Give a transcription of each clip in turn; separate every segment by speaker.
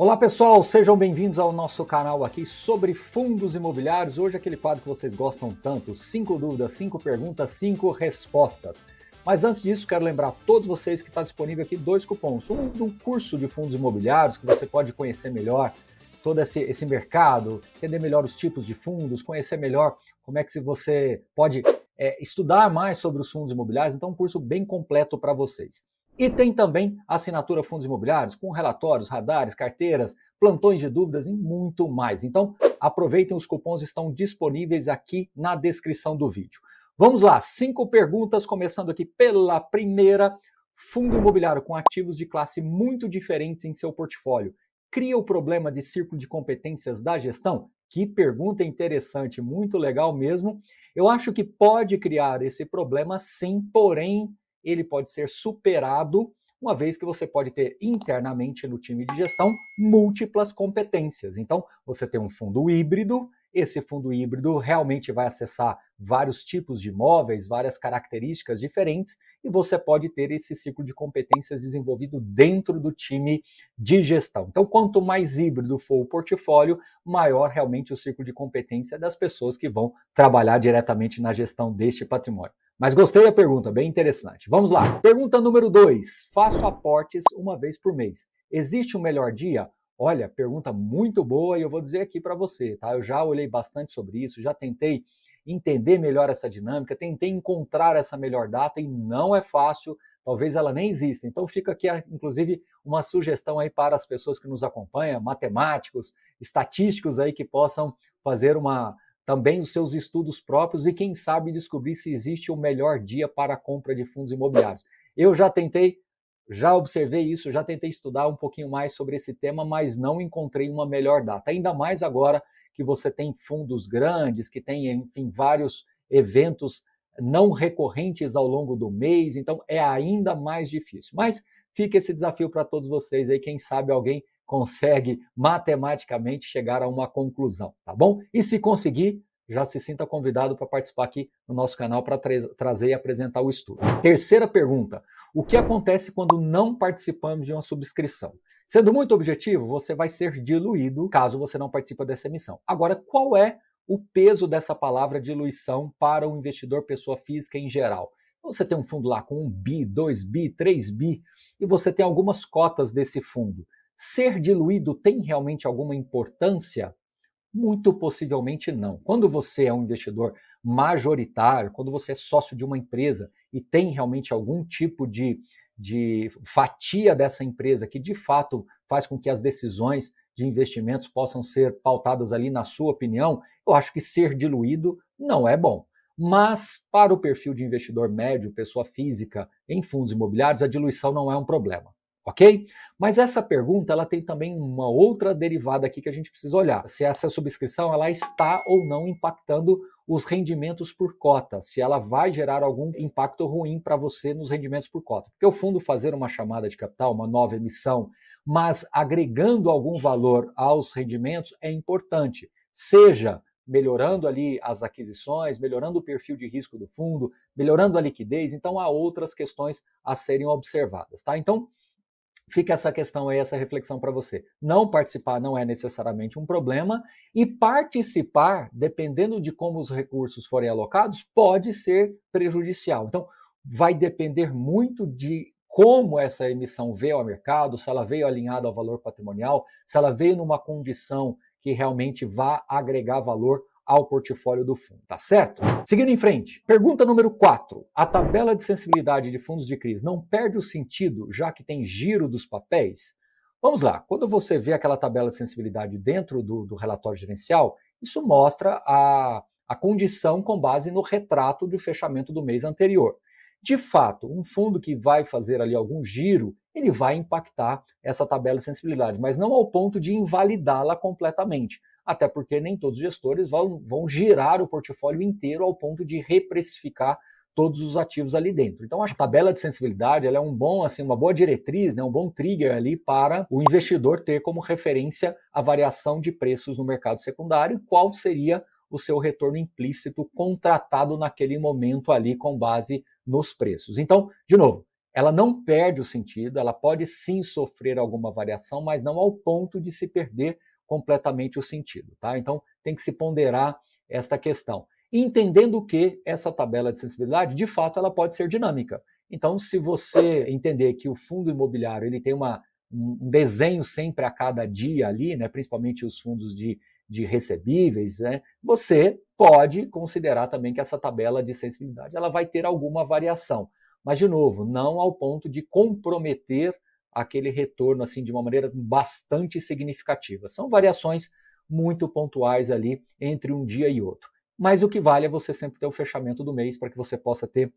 Speaker 1: Olá pessoal, sejam bem-vindos ao nosso canal aqui sobre fundos imobiliários. Hoje aquele quadro que vocês gostam tanto, cinco dúvidas, cinco perguntas, cinco respostas. Mas antes disso, quero lembrar a todos vocês que está disponível aqui dois cupons. Um do curso de fundos imobiliários, que você pode conhecer melhor todo esse, esse mercado, entender melhor os tipos de fundos, conhecer melhor como é que você pode é, estudar mais sobre os fundos imobiliários. Então, um curso bem completo para vocês. E tem também assinatura fundos imobiliários, com relatórios, radares, carteiras, plantões de dúvidas e muito mais. Então, aproveitem, os cupons estão disponíveis aqui na descrição do vídeo. Vamos lá, cinco perguntas, começando aqui pela primeira. Fundo imobiliário com ativos de classe muito diferentes em seu portfólio cria o problema de círculo de competências da gestão? Que pergunta interessante, muito legal mesmo. Eu acho que pode criar esse problema sim, porém ele pode ser superado, uma vez que você pode ter internamente no time de gestão múltiplas competências. Então, você tem um fundo híbrido, esse fundo híbrido realmente vai acessar vários tipos de imóveis, várias características diferentes, e você pode ter esse ciclo de competências desenvolvido dentro do time de gestão. Então, quanto mais híbrido for o portfólio, maior realmente o ciclo de competência das pessoas que vão trabalhar diretamente na gestão deste patrimônio. Mas gostei da pergunta, bem interessante. Vamos lá. Pergunta número 2. Faço aportes uma vez por mês. Existe um melhor dia? Olha, pergunta muito boa e eu vou dizer aqui para você, tá? Eu já olhei bastante sobre isso, já tentei entender melhor essa dinâmica, tentei encontrar essa melhor data e não é fácil, talvez ela nem exista. Então fica aqui, inclusive, uma sugestão aí para as pessoas que nos acompanham, matemáticos, estatísticos aí que possam fazer uma também os seus estudos próprios e, quem sabe, descobrir se existe o melhor dia para a compra de fundos imobiliários. Eu já tentei, já observei isso, já tentei estudar um pouquinho mais sobre esse tema, mas não encontrei uma melhor data. Ainda mais agora que você tem fundos grandes, que tem, enfim, vários eventos não recorrentes ao longo do mês, então é ainda mais difícil. Mas fica esse desafio para todos vocês aí, quem sabe alguém consegue matematicamente chegar a uma conclusão, tá bom? E se conseguir, já se sinta convidado para participar aqui no nosso canal para tra trazer e apresentar o estudo. Terceira pergunta: o que acontece quando não participamos de uma subscrição? Sendo muito objetivo, você vai ser diluído caso você não participe dessa emissão. Agora, qual é o peso dessa palavra diluição para o investidor pessoa física em geral? Você tem um fundo lá com 1 bi, 2 bi, 3 bi e você tem algumas cotas desse fundo. Ser diluído tem realmente alguma importância? Muito possivelmente não. Quando você é um investidor majoritário, quando você é sócio de uma empresa e tem realmente algum tipo de, de fatia dessa empresa que de fato faz com que as decisões de investimentos possam ser pautadas ali na sua opinião, eu acho que ser diluído não é bom. Mas para o perfil de investidor médio, pessoa física em fundos imobiliários, a diluição não é um problema ok? Mas essa pergunta ela tem também uma outra derivada aqui que a gente precisa olhar: se essa subscrição ela está ou não impactando os rendimentos por cota, se ela vai gerar algum impacto ruim para você nos rendimentos por cota. Porque o fundo fazer uma chamada de capital, uma nova emissão, mas agregando algum valor aos rendimentos é importante, seja melhorando ali as aquisições, melhorando o perfil de risco do fundo, melhorando a liquidez. Então há outras questões a serem observadas, tá? Então fica essa questão aí, essa reflexão para você. Não participar não é necessariamente um problema, e participar, dependendo de como os recursos forem alocados, pode ser prejudicial. Então, vai depender muito de como essa emissão veio ao mercado, se ela veio alinhada ao valor patrimonial, se ela veio numa condição que realmente vá agregar valor ao portfólio do fundo, tá certo? Seguindo em frente, pergunta número 4. A tabela de sensibilidade de fundos de crise não perde o sentido, já que tem giro dos papéis? Vamos lá, quando você vê aquela tabela de sensibilidade dentro do, do relatório gerencial, isso mostra a, a condição com base no retrato do fechamento do mês anterior. De fato, um fundo que vai fazer ali algum giro, ele vai impactar essa tabela de sensibilidade, mas não ao ponto de invalidá-la completamente. Até porque nem todos os gestores vão, vão girar o portfólio inteiro ao ponto de reprecificar todos os ativos ali dentro. Então, a tabela de sensibilidade é um bom, assim, uma boa diretriz, né, um bom trigger ali para o investidor ter como referência a variação de preços no mercado secundário, qual seria o seu retorno implícito contratado naquele momento ali com base nos preços. Então, de novo, ela não perde o sentido, ela pode sim sofrer alguma variação, mas não ao ponto de se perder completamente o sentido, tá? Então, tem que se ponderar esta questão, entendendo que essa tabela de sensibilidade, de fato, ela pode ser dinâmica. Então, se você entender que o fundo imobiliário ele tem uma, um desenho sempre a cada dia ali, né, principalmente os fundos de de recebíveis, né, você pode considerar também que essa tabela de sensibilidade ela vai ter alguma variação. Mas, de novo, não ao ponto de comprometer aquele retorno assim de uma maneira bastante significativa. São variações muito pontuais ali entre um dia e outro. Mas o que vale é você sempre ter o fechamento do mês para que você possa ter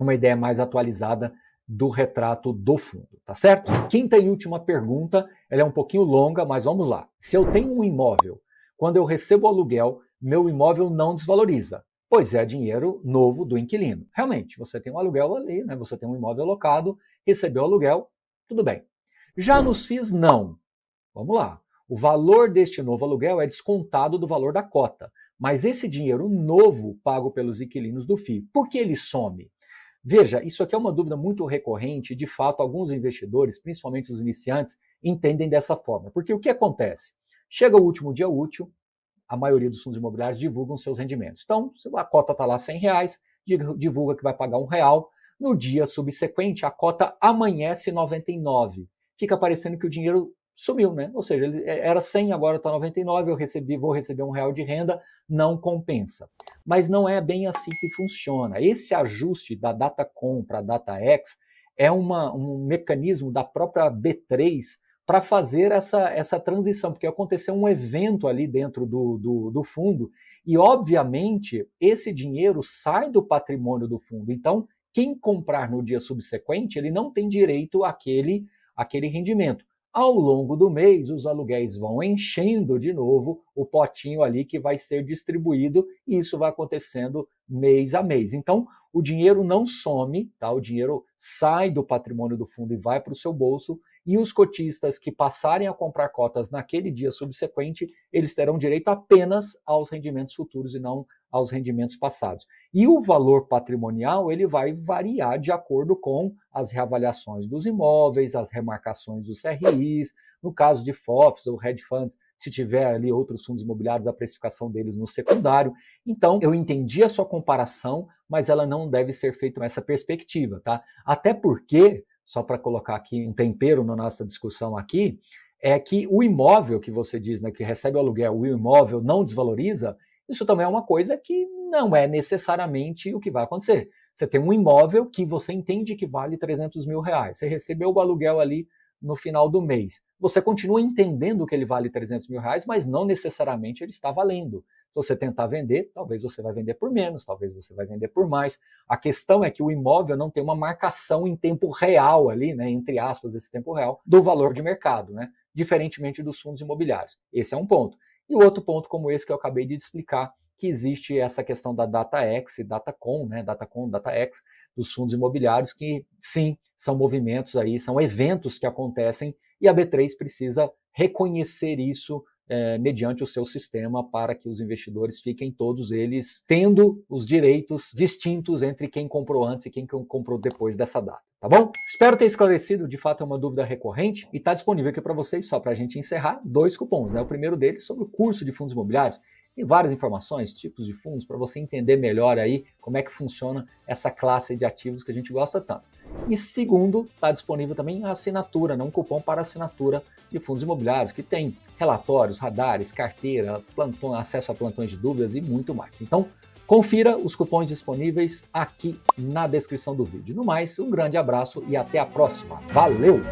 Speaker 1: uma ideia mais atualizada do retrato do fundo, tá certo? Quinta e última pergunta, ela é um pouquinho longa, mas vamos lá. Se eu tenho um imóvel quando eu recebo aluguel, meu imóvel não desvaloriza, pois é dinheiro novo do inquilino. Realmente, você tem um aluguel ali, né? você tem um imóvel alocado, recebeu o aluguel, tudo bem. Já nos FIIs, não. Vamos lá. O valor deste novo aluguel é descontado do valor da cota, mas esse dinheiro novo pago pelos inquilinos do FII, por que ele some? Veja, isso aqui é uma dúvida muito recorrente, de fato, alguns investidores, principalmente os iniciantes, entendem dessa forma. Porque o que acontece? Chega o último dia útil, a maioria dos fundos imobiliários divulgam seus rendimentos. Então, a cota está lá 100 reais, divulga que vai pagar um real. No dia subsequente, a cota amanhece 99. Fica parecendo que o dinheiro sumiu, né? Ou seja, ele é, era 100, agora está 99, eu recebi, vou receber um real de renda, não compensa. Mas não é bem assim que funciona. Esse ajuste da data com para a data X é uma, um mecanismo da própria B3 para fazer essa, essa transição, porque aconteceu um evento ali dentro do, do, do, fundo, e obviamente esse dinheiro sai do patrimônio do fundo. Então, quem comprar no dia subsequente, ele não tem direito àquele, àquele rendimento. Ao longo do mês, os aluguéis vão enchendo de novo o potinho ali que vai ser distribuído, e isso vai acontecendo mês a mês. Então, o dinheiro não some, tá? o dinheiro sai do patrimônio do fundo e vai para o seu bolso, e os cotistas que passarem a comprar cotas naquele dia subsequente, eles terão direito apenas aos rendimentos futuros e não aos rendimentos passados. E o valor patrimonial, ele vai variar de acordo com as reavaliações dos imóveis, as remarcações dos CRIs, no caso de FOFs ou hedge funds, se tiver ali outros fundos imobiliários, a precificação deles no secundário. Então, eu entendi a sua comparação, mas ela não deve ser feita nessa perspectiva, tá? Até porque só para colocar aqui um tempero na nossa discussão aqui, é que o imóvel que você diz, né, que recebe o aluguel, o imóvel não desvaloriza, isso também é uma coisa que não é necessariamente o que vai acontecer. Você tem um imóvel que você entende que vale 300 mil reais, você recebeu o aluguel ali no final do mês. Você continua entendendo que ele vale 300 mil reais, mas não necessariamente ele está valendo. Se você tentar vender, talvez você vai vender por menos, talvez você vai vender por mais. A questão é que o imóvel não tem uma marcação em tempo real ali, né, entre aspas, esse tempo real, do valor de mercado, né, diferentemente dos fundos imobiliários. Esse é um ponto. E o outro ponto, como esse que eu acabei de explicar, que existe essa questão da DataX data DataCon, né, DataCon, DataX, dos fundos imobiliários, que sim, são movimentos aí, são eventos que acontecem e a B3 precisa reconhecer isso é, mediante o seu sistema para que os investidores fiquem todos eles tendo os direitos distintos entre quem comprou antes e quem comprou depois dessa data. Tá bom? Espero ter esclarecido, de fato é uma dúvida recorrente e está disponível aqui para vocês, só para a gente encerrar, dois cupons. Né? O primeiro deles sobre o curso de fundos imobiliários. Tem várias informações, tipos de fundos, para você entender melhor aí como é que funciona essa classe de ativos que a gente gosta tanto. E segundo, está disponível também a assinatura, não um cupom para assinatura de fundos imobiliários, que tem relatórios, radares, carteira, plantão, acesso a plantões de dúvidas e muito mais. Então, confira os cupons disponíveis aqui na descrição do vídeo. No mais, um grande abraço e até a próxima. Valeu!